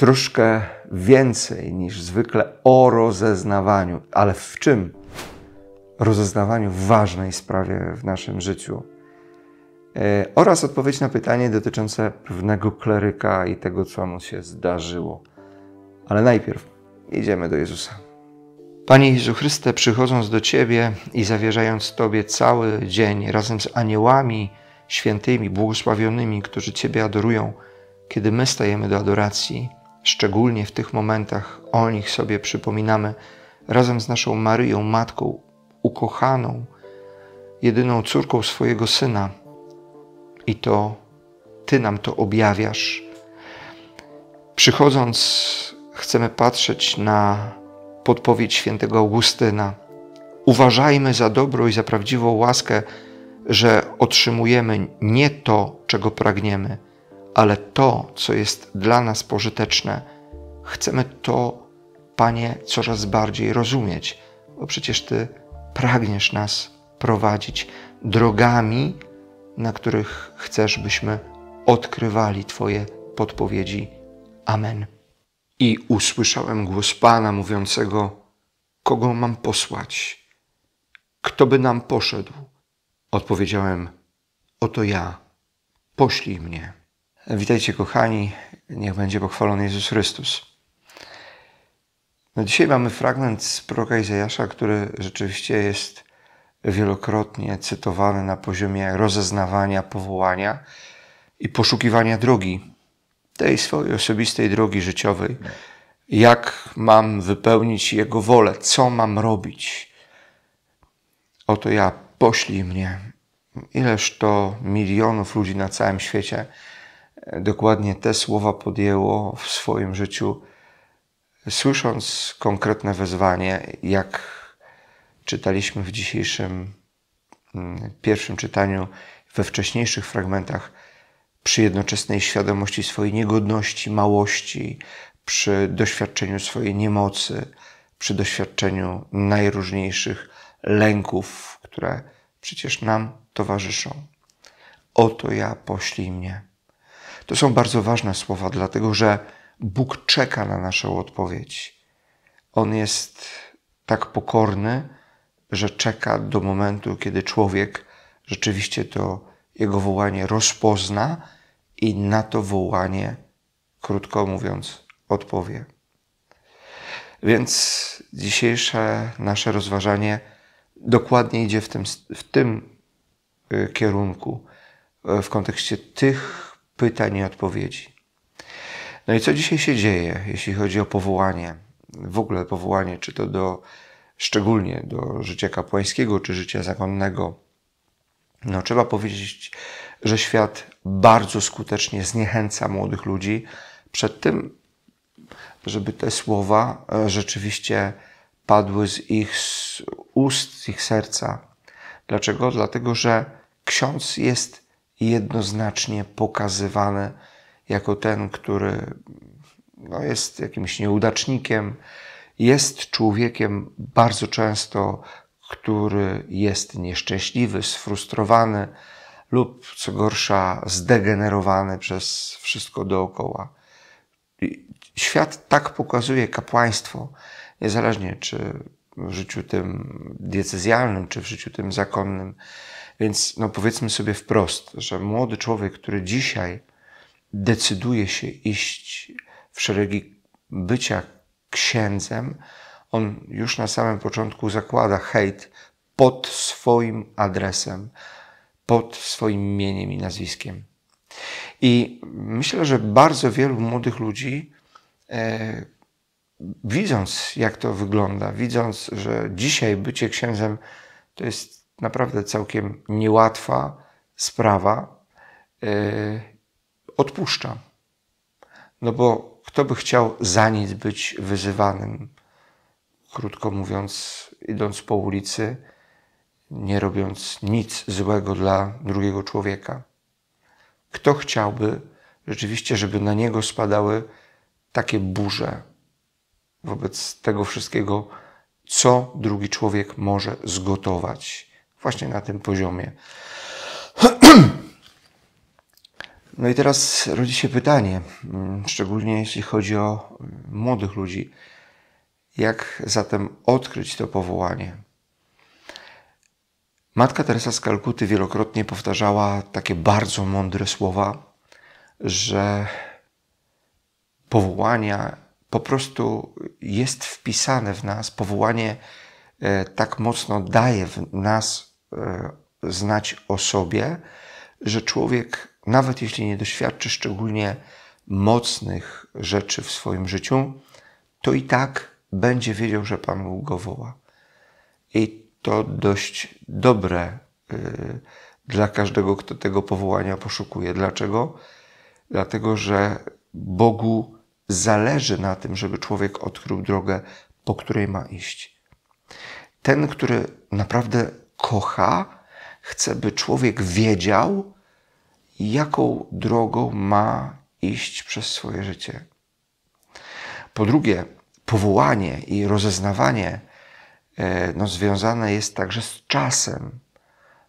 troszkę więcej niż zwykle o rozeznawaniu. Ale w czym? Rozeznawaniu w ważnej sprawie w naszym życiu. E, oraz odpowiedź na pytanie dotyczące pewnego kleryka i tego, co mu się zdarzyło. Ale najpierw idziemy do Jezusa. Panie Jezu Chryste, przychodząc do Ciebie i zawierzając Tobie cały dzień razem z aniołami świętymi, błogosławionymi, którzy Ciebie adorują, kiedy my stajemy do adoracji, Szczególnie w tych momentach o nich sobie przypominamy razem z naszą Maryją, matką, ukochaną, jedyną córką swojego syna. I to Ty nam to objawiasz. Przychodząc, chcemy patrzeć na podpowiedź świętego Augustyna. Uważajmy za dobrą i za prawdziwą łaskę, że otrzymujemy nie to, czego pragniemy ale to, co jest dla nas pożyteczne, chcemy to, Panie, coraz bardziej rozumieć, bo przecież Ty pragniesz nas prowadzić drogami, na których chcesz, byśmy odkrywali Twoje podpowiedzi. Amen. I usłyszałem głos Pana mówiącego: Kogo mam posłać? Kto by nam poszedł? Odpowiedziałem: Oto ja, poślij mnie. Witajcie kochani, niech będzie pochwalony Jezus Chrystus. No dzisiaj mamy fragment z proroka Izajasza, który rzeczywiście jest wielokrotnie cytowany na poziomie rozeznawania powołania i poszukiwania drogi, tej swojej osobistej drogi życiowej. Jak mam wypełnić Jego wolę? Co mam robić? Oto ja, poślij mnie. Ileż to milionów ludzi na całym świecie – dokładnie te słowa podjęło w swoim życiu, słysząc konkretne wezwanie, jak czytaliśmy w dzisiejszym mm, pierwszym czytaniu, we wcześniejszych fragmentach, przy jednoczesnej świadomości swojej niegodności, małości, przy doświadczeniu swojej niemocy, przy doświadczeniu najróżniejszych lęków, które przecież nam towarzyszą. Oto ja poślij mnie. To są bardzo ważne słowa, dlatego że Bóg czeka na naszą odpowiedź. On jest tak pokorny, że czeka do momentu, kiedy człowiek rzeczywiście to jego wołanie rozpozna i na to wołanie, krótko mówiąc, odpowie. Więc dzisiejsze nasze rozważanie dokładnie idzie w tym, w tym y, kierunku, y, w kontekście tych pytań i odpowiedzi. No i co dzisiaj się dzieje, jeśli chodzi o powołanie, w ogóle powołanie, czy to do, szczególnie do życia kapłańskiego, czy życia zakonnego? No, trzeba powiedzieć, że świat bardzo skutecznie zniechęca młodych ludzi przed tym, żeby te słowa e, rzeczywiście padły z ich ust, z ich serca. Dlaczego? Dlatego, że ksiądz jest jednoznacznie pokazywany jako ten, który no, jest jakimś nieudacznikiem, jest człowiekiem bardzo często, który jest nieszczęśliwy, sfrustrowany lub co gorsza zdegenerowany przez wszystko dookoła. Świat tak pokazuje kapłaństwo, niezależnie czy w życiu tym diecezjalnym, czy w życiu tym zakonnym, więc no powiedzmy sobie wprost, że młody człowiek, który dzisiaj decyduje się iść w szeregi bycia księdzem, on już na samym początku zakłada hejt pod swoim adresem, pod swoim imieniem i nazwiskiem. I myślę, że bardzo wielu młodych ludzi, e, widząc jak to wygląda, widząc, że dzisiaj bycie księdzem to jest naprawdę całkiem niełatwa sprawa, yy, odpuszczam. No bo kto by chciał za nic być wyzywanym? Krótko mówiąc, idąc po ulicy, nie robiąc nic złego dla drugiego człowieka. Kto chciałby rzeczywiście, żeby na niego spadały takie burze wobec tego wszystkiego, co drugi człowiek może zgotować? właśnie na tym poziomie. No i teraz rodzi się pytanie, mm, szczególnie jeśli chodzi o mm, młodych ludzi, jak zatem odkryć to powołanie? Matka Teresa z Kalkuty wielokrotnie powtarzała takie bardzo mądre słowa, że powołania po prostu jest wpisane w nas, powołanie e, tak mocno daje w nas E, znać o sobie, że człowiek, nawet jeśli nie doświadczy szczególnie mocnych rzeczy w swoim życiu, to i tak będzie wiedział, że Pan Bóg go woła. I to dość dobre e, dla każdego, kto tego powołania poszukuje. Dlaczego? Dlatego, że Bogu zależy na tym, żeby człowiek odkrył drogę, po której ma iść. Ten, który naprawdę kocha, chce, by człowiek wiedział, jaką drogą ma iść przez swoje życie. Po drugie, powołanie i rozeznawanie e, no, związane jest także z czasem.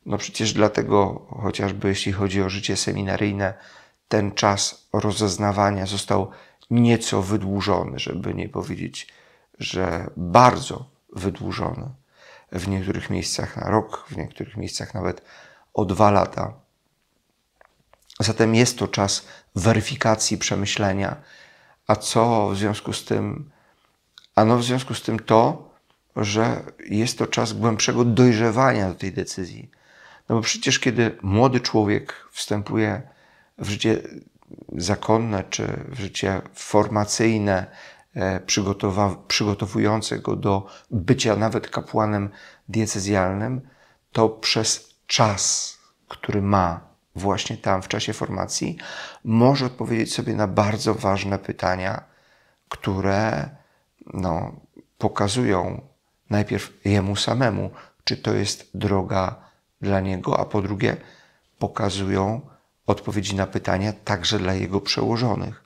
No przecież dlatego, chociażby jeśli chodzi o życie seminaryjne, ten czas rozeznawania został nieco wydłużony, żeby nie powiedzieć, że bardzo wydłużony w niektórych miejscach na rok, w niektórych miejscach nawet o dwa lata. Zatem jest to czas weryfikacji, przemyślenia, a co w związku z tym? a no w związku z tym to, że jest to czas głębszego dojrzewania do tej decyzji. No bo przecież kiedy młody człowiek wstępuje w życie zakonne czy w życie formacyjne, E, przygotowującego go do bycia nawet kapłanem diecezjalnym, to przez czas, który ma właśnie tam w czasie formacji, może odpowiedzieć sobie na bardzo ważne pytania, które no, pokazują najpierw jemu samemu, czy to jest droga dla niego, a po drugie pokazują odpowiedzi na pytania także dla jego przełożonych.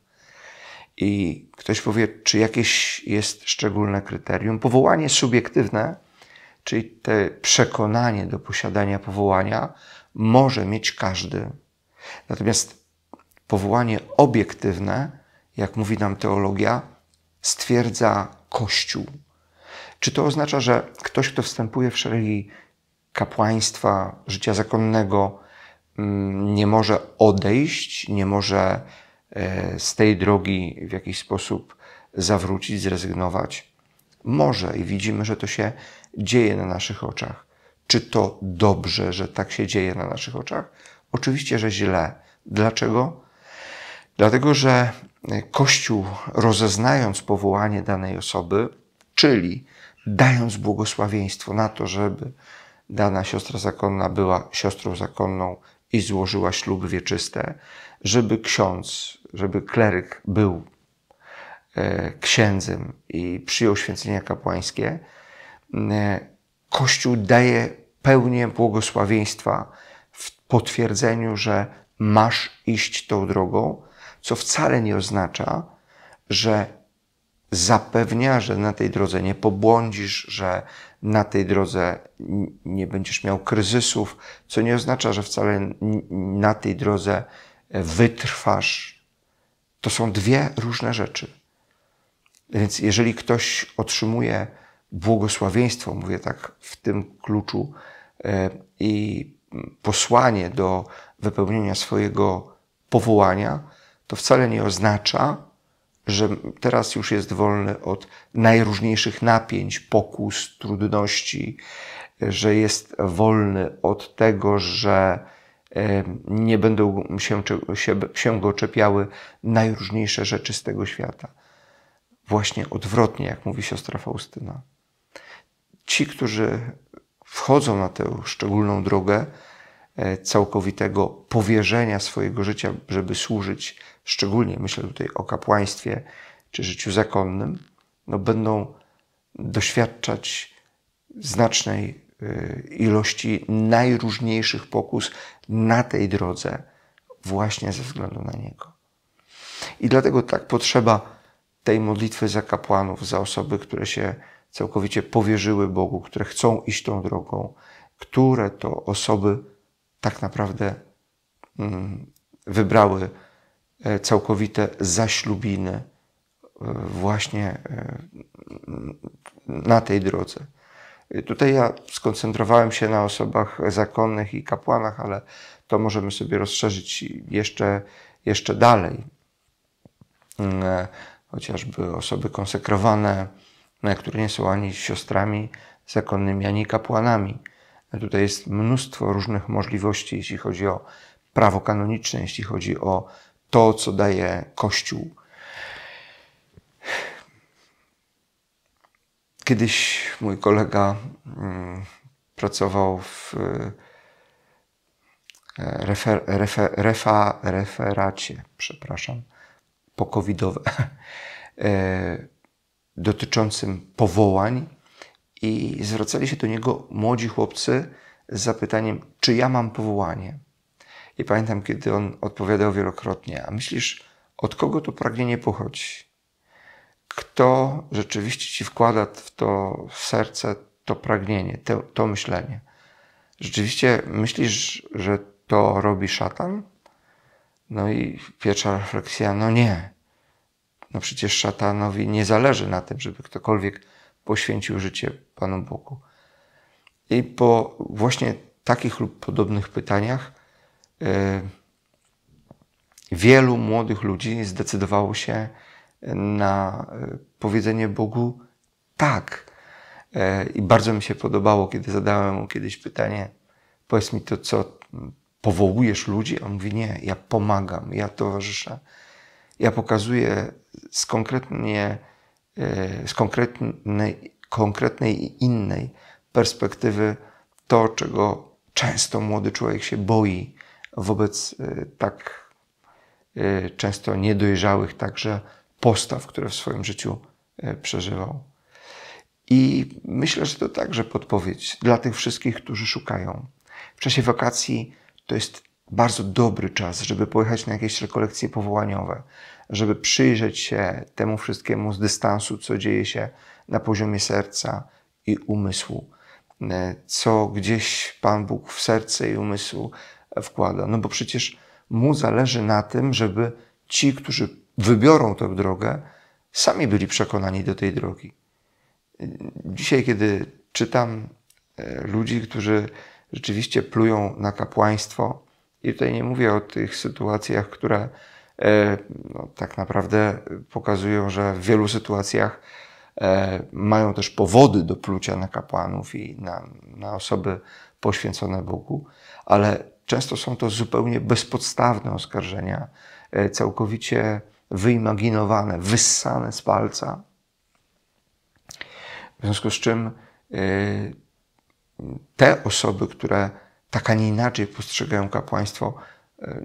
I ktoś powie, czy jakieś jest szczególne kryterium? Powołanie subiektywne, czyli te przekonanie do posiadania powołania, może mieć każdy. Natomiast powołanie obiektywne, jak mówi nam teologia, stwierdza Kościół. Czy to oznacza, że ktoś, kto wstępuje w szeregi kapłaństwa, życia zakonnego, mm, nie może odejść, nie może E, z tej drogi w jakiś sposób zawrócić, zrezygnować? Może i widzimy, że to się dzieje na naszych oczach. Czy to dobrze, że tak się dzieje na naszych oczach? Oczywiście, że źle. Dlaczego? Dlatego, że Kościół, rozeznając powołanie danej osoby, czyli dając błogosławieństwo na to, żeby dana siostra zakonna była siostrą zakonną i złożyła śluby wieczyste, żeby ksiądz, żeby kleryk był e, księdzem i przyjął święcenia kapłańskie, mm, e, Kościół daje pełnię błogosławieństwa w potwierdzeniu, że masz iść tą drogą, co wcale nie oznacza, że zapewnia, że na tej drodze nie pobłądzisz, że na tej drodze nie będziesz miał kryzysów, co nie oznacza, że wcale na tej drodze wytrwasz. To są dwie różne rzeczy. Więc jeżeli ktoś otrzymuje błogosławieństwo, mówię tak w tym kluczu, e, i posłanie do wypełnienia swojego powołania, to wcale nie oznacza, że teraz już jest wolny od najróżniejszych napięć, pokus, trudności, że jest wolny od tego, że nie będą się, się, się go czepiały najróżniejsze rzeczy z tego świata. Właśnie odwrotnie, jak mówi siostra Faustyna. Ci, którzy wchodzą na tę szczególną drogę, E, całkowitego powierzenia swojego życia, żeby służyć, szczególnie myślę tutaj o kapłaństwie czy życiu zakonnym, no będą doświadczać znacznej e, ilości najróżniejszych pokus na tej drodze, właśnie ze względu na Niego. I dlatego tak potrzeba tej modlitwy za kapłanów, za osoby, które się całkowicie powierzyły Bogu, które chcą iść tą drogą, które to osoby tak naprawdę mm, wybrały e, całkowite zaślubiny e, właśnie e, na tej drodze. Tutaj ja skoncentrowałem się na osobach zakonnych i kapłanach, ale to możemy sobie rozszerzyć jeszcze, jeszcze dalej. Mm, chociażby osoby konsekrowane, które nie są ani siostrami zakonnymi, ani kapłanami. Tutaj jest mnóstwo różnych możliwości, jeśli chodzi o prawo kanoniczne, jeśli chodzi o to, co daje Kościół. Kiedyś mój kolega mm, pracował w e, refer, refer, refa, referacie, przepraszam, pokowidowe, e, dotyczącym powołań i zwracali się do niego młodzi chłopcy z zapytaniem, czy ja mam powołanie. I pamiętam, kiedy on odpowiadał wielokrotnie, a myślisz, od kogo to pragnienie pochodzi? Kto rzeczywiście ci wkłada w to w serce to pragnienie, to, to myślenie? Rzeczywiście myślisz, że to robi szatan? No i pierwsza refleksja, no nie. No przecież szatanowi nie zależy na tym, żeby ktokolwiek poświęcił życie Panu Bogu. I po właśnie takich lub podobnych pytaniach e, wielu młodych ludzi zdecydowało się na e, powiedzenie Bogu tak. E, I bardzo mi się podobało, kiedy zadałem mu kiedyś pytanie, powiedz mi to, co powołujesz ludzi? A on mówi, nie, ja pomagam, ja towarzyszę. Ja pokazuję z konkretnie z konkretnej, konkretnej i innej perspektywy to, czego często młody człowiek się boi wobec e, tak e, często niedojrzałych także postaw, które w swoim życiu e, przeżywał. I myślę, że to także podpowiedź dla tych wszystkich, którzy szukają. W czasie wakacji to jest bardzo dobry czas, żeby pojechać na jakieś rekolekcje powołaniowe, żeby przyjrzeć się temu wszystkiemu z dystansu, co dzieje się na poziomie serca i umysłu, e, co gdzieś Pan Bóg w serce i umysł wkłada. No bo przecież mu zależy na tym, żeby ci, którzy wybiorą tę drogę, sami byli przekonani do tej drogi. Dzisiaj, kiedy czytam e, ludzi, którzy rzeczywiście plują na kapłaństwo, i tutaj nie mówię o tych sytuacjach, które e, no, tak naprawdę pokazują, że w wielu sytuacjach e, mają też powody do plucia na kapłanów i na, na osoby poświęcone Bogu, ale często są to zupełnie bezpodstawne oskarżenia, e, całkowicie wyimaginowane, wyssane z palca. W związku z czym te osoby, które tak, a nie inaczej postrzegają kapłaństwo, e,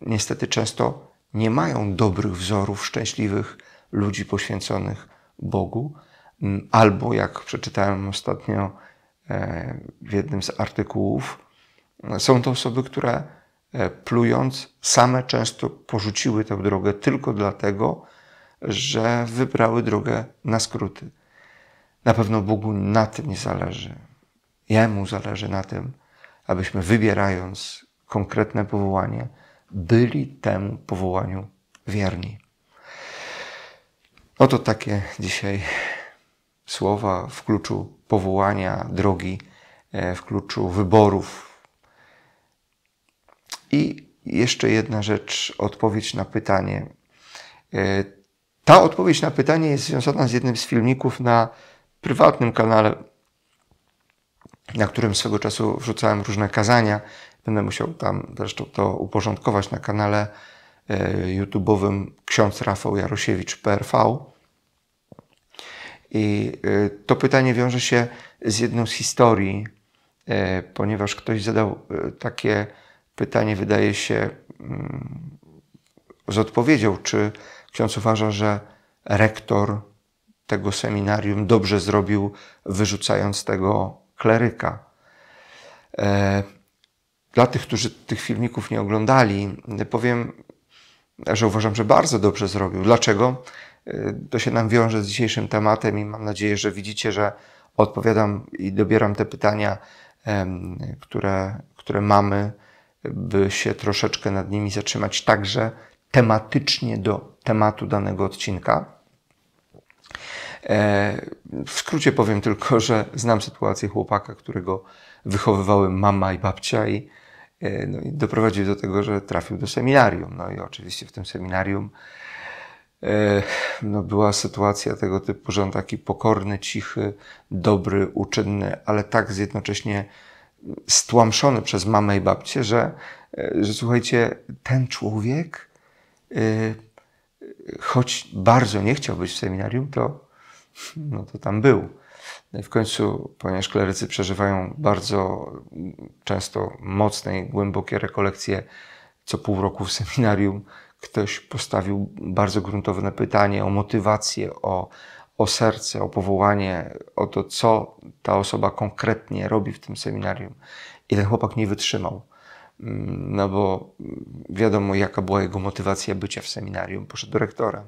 niestety często nie mają dobrych wzorów szczęśliwych ludzi poświęconych Bogu, mm, albo jak przeczytałem ostatnio e, w jednym z artykułów, są to osoby, które e, plując, same często porzuciły tę drogę tylko dlatego, że wybrały drogę na skróty. Na pewno Bogu na tym nie zależy. Jemu zależy na tym, abyśmy wybierając konkretne powołanie, byli temu powołaniu wierni. Oto no takie dzisiaj słowa w kluczu powołania, drogi, e, w kluczu wyborów. I jeszcze jedna rzecz, odpowiedź na pytanie. E, ta odpowiedź na pytanie jest związana z jednym z filmików na prywatnym kanale na którym swego czasu wrzucałem różne kazania. Będę musiał tam zresztą to uporządkować na kanale e, YouTube'owym ksiądz Rafał Jarosiewicz PRV. I e, to pytanie wiąże się z jedną z historii, e, ponieważ ktoś zadał takie pytanie, wydaje się, mm, z odpowiedzią, czy ksiądz uważa, że rektor tego seminarium dobrze zrobił, wyrzucając tego kleryka. E, dla tych, którzy tych filmików nie oglądali, powiem, że uważam, że bardzo dobrze zrobił. Dlaczego? E, to się nam wiąże z dzisiejszym tematem i mam nadzieję, że widzicie, że odpowiadam i dobieram te pytania, które, które mamy, by się troszeczkę nad nimi zatrzymać, także tematycznie do tematu danego odcinka. E, w skrócie powiem tylko, że znam sytuację chłopaka, którego wychowywały mama i babcia i, e, no i doprowadził do tego, że trafił do seminarium. No i oczywiście w tym seminarium e, no była sytuacja tego typu, że on taki pokorny, cichy, dobry, uczynny, ale tak jednocześnie stłamszony przez mamę i babcię, że, że słuchajcie, ten człowiek, choć bardzo nie chciał być w seminarium, to no to tam był. No i w końcu, ponieważ klerycy przeżywają bardzo często mocne i głębokie rekolekcje co pół roku w seminarium, ktoś postawił bardzo gruntowne pytanie o motywację, o, o serce, o powołanie, o to, co ta osoba konkretnie robi w tym seminarium. I ten chłopak nie wytrzymał. Mm, no bo mm, wiadomo, jaka była jego motywacja bycia w seminarium. Poszedł do rektora.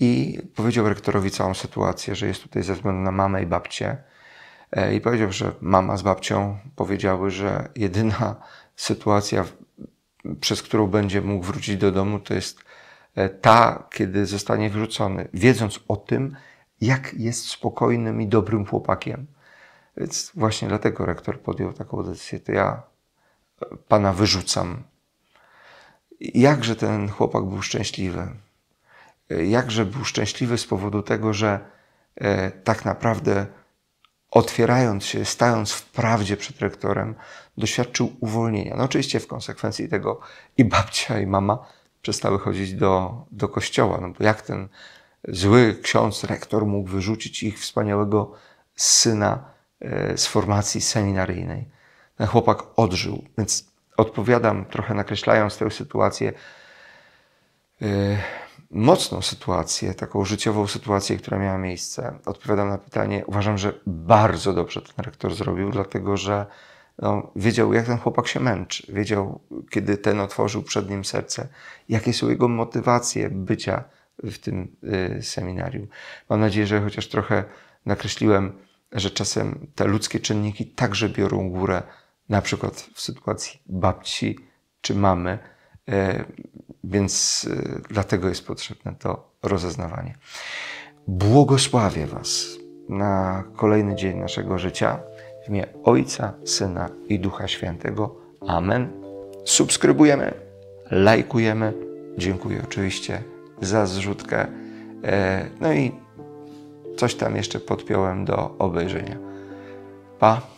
I powiedział rektorowi całą sytuację, że jest tutaj ze względu na mamę i babcię. E, I powiedział, że mama z babcią powiedziały, że jedyna sytuacja, przez którą będzie mógł wrócić do domu, to jest e, ta, kiedy zostanie wrzucony, wiedząc o tym, jak jest spokojnym i dobrym chłopakiem. Więc właśnie dlatego rektor podjął taką decyzję, to ja e, pana wyrzucam. Jakże ten chłopak był szczęśliwy jakże był szczęśliwy z powodu tego, że e, tak naprawdę otwierając się, stając w prawdzie przed rektorem, doświadczył uwolnienia. No oczywiście w konsekwencji tego i babcia, i mama przestały chodzić do, do kościoła, no bo jak ten zły ksiądz, rektor mógł wyrzucić ich wspaniałego syna e, z formacji seminaryjnej. Ten chłopak odżył, więc odpowiadam trochę nakreślając tę sytuację, e, mocną sytuację, taką życiową sytuację, która miała miejsce, odpowiadam na pytanie, uważam, że bardzo dobrze ten rektor zrobił, dlatego że no, wiedział, jak ten chłopak się męczy. Wiedział, kiedy ten otworzył przed nim serce, jakie są jego motywacje bycia w tym y, seminarium. Mam nadzieję, że chociaż trochę nakreśliłem, że czasem te ludzkie czynniki także biorą górę, na przykład w sytuacji babci czy mamy. Y, więc y, dlatego jest potrzebne to rozeznawanie. Błogosławię Was na kolejny dzień naszego życia w imię Ojca, Syna i Ducha Świętego. Amen. Subskrybujemy, lajkujemy. Dziękuję oczywiście za zrzutkę. E, no i coś tam jeszcze podpiąłem do obejrzenia. Pa!